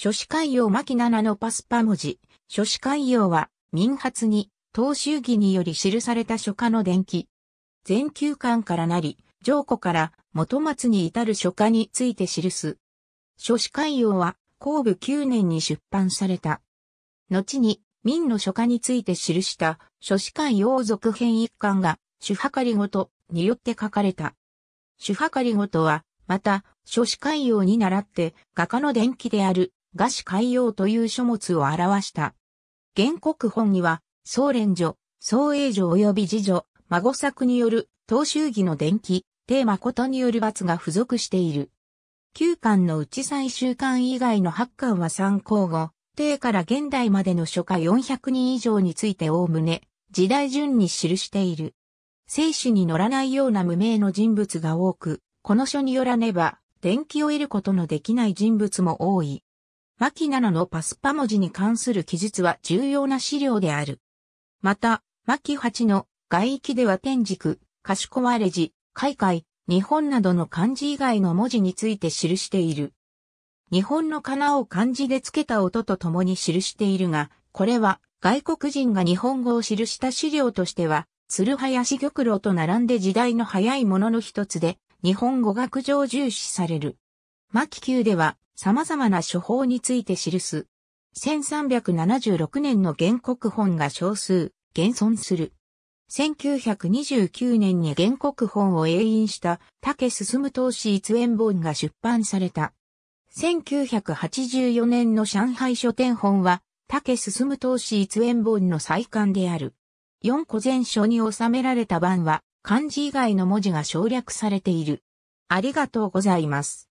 諸子海洋牧七のパスパ文字。諸子海洋は、民発に、東州儀により記された書家の伝記。全球巻からなり、上古から元松に至る書家について記す。諸子海洋は、神部9年に出版された。後に、民の書家について記した、諸子海洋続編一巻が、かりごとによって書かれた。かりごとは、また、諸子海洋に倣って、画家の伝記である、画史海洋という書物を表した。原告本には、総連女、総英女及び次女、孫作による、当衆議の伝記、テーマことによる罰が付属している。9巻のうち最終巻以外の8巻は参考後、帝から現代までの書家400人以上についておおむね、時代順に記している。生死に乗らないような無名の人物が多く、この書によらねば、伝記を得ることのできない人物も多い。牧野のパスパ文字に関する記述は重要な資料である。また、牧八の外域では天軸、賢われ字、海海、日本などの漢字以外の文字について記している。日本の仮名を漢字で付けた音と共に記しているが、これは外国人が日本語を記した資料としては、鶴林玉露と並んで時代の早いものの一つで、日本語学上重視される。末期級では様々な処方について記す。1376年の原告本が少数、現存する。1929年に原告本を英印した竹進投資一円本が出版された。1984年の上海書店本は竹進投資一円本の再刊である。4個前書に収められた版は漢字以外の文字が省略されている。ありがとうございます。